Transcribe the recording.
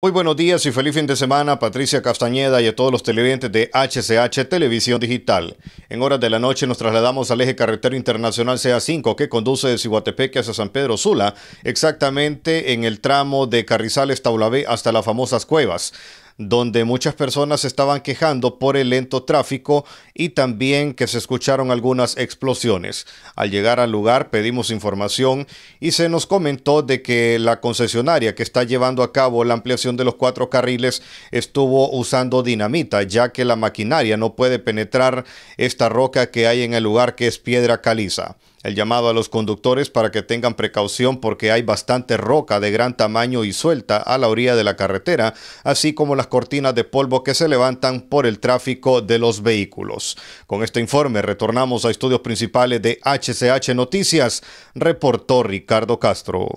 Muy buenos días y feliz fin de semana Patricia Castañeda y a todos los televidentes de HCH Televisión Digital. En horas de la noche nos trasladamos al eje carretero internacional CA5 que conduce de Cihuatepeque hacia San Pedro Sula, exactamente en el tramo de Carrizales Taulabé hasta las famosas cuevas donde muchas personas estaban quejando por el lento tráfico y también que se escucharon algunas explosiones. Al llegar al lugar pedimos información y se nos comentó de que la concesionaria que está llevando a cabo la ampliación de los cuatro carriles estuvo usando dinamita, ya que la maquinaria no puede penetrar esta roca que hay en el lugar que es piedra caliza. El llamado a los conductores para que tengan precaución porque hay bastante roca de gran tamaño y suelta a la orilla de la carretera, así como las cortinas de polvo que se levantan por el tráfico de los vehículos. Con este informe retornamos a estudios principales de HCH Noticias, reportó Ricardo Castro.